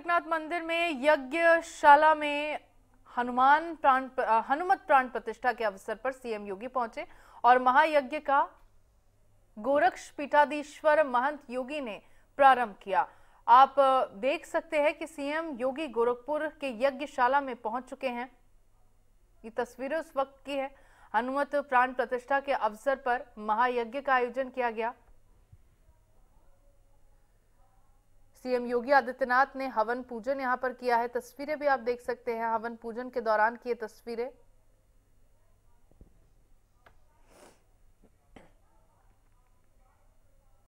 गोरखनाथ मंदिर में यज्ञशाला में हनुमान प्राण हनुमत प्राण प्रतिष्ठा के अवसर पर सीएम योगी पहुंचे और महायज्ञ का गोरक्ष पीठाधीश्वर महंत योगी ने प्रारंभ किया आप देख सकते हैं कि सीएम योगी गोरखपुर के यज्ञशाला में पहुंच चुके हैं ये तस्वीरें उस वक्त की है हनुमत प्राण प्रतिष्ठा के अवसर पर महायज्ञ का आयोजन किया गया सीएम योगी आदित्यनाथ ने हवन पूजन यहाँ पर किया है तस्वीरें भी आप देख सकते हैं हवन पूजन के दौरान की ये तस्वीरें